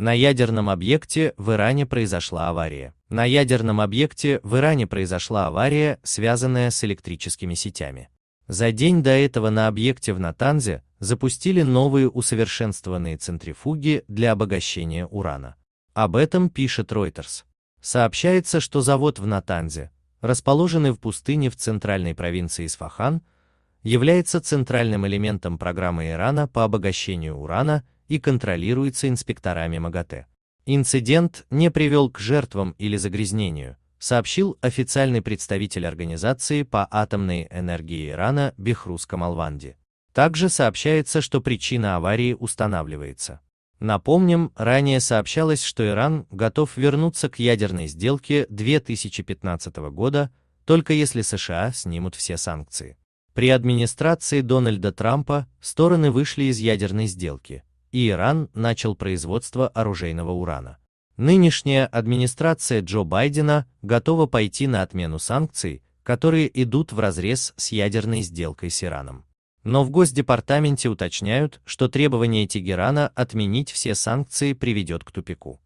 На ядерном объекте в Иране произошла авария. На ядерном объекте в Иране произошла авария, связанная с электрическими сетями. За день до этого на объекте в Натанзе запустили новые усовершенствованные центрифуги для обогащения урана. Об этом пишет Reuters. Сообщается, что завод в Натанзе, расположенный в пустыне в центральной провинции Исфахан, является центральным элементом программы Ирана по обогащению урана и контролируется инспекторами МАГАТЭ. Инцидент не привел к жертвам или загрязнению, сообщил официальный представитель организации по атомной энергии Ирана Бехрус Камалванди. Также сообщается, что причина аварии устанавливается. Напомним, ранее сообщалось, что Иран готов вернуться к ядерной сделке 2015 года, только если США снимут все санкции. При администрации Дональда Трампа стороны вышли из ядерной сделки, и Иран начал производство оружейного урана. Нынешняя администрация Джо Байдена готова пойти на отмену санкций, которые идут вразрез с ядерной сделкой с Ираном. Но в Госдепартаменте уточняют, что требование Тегерана отменить все санкции приведет к тупику.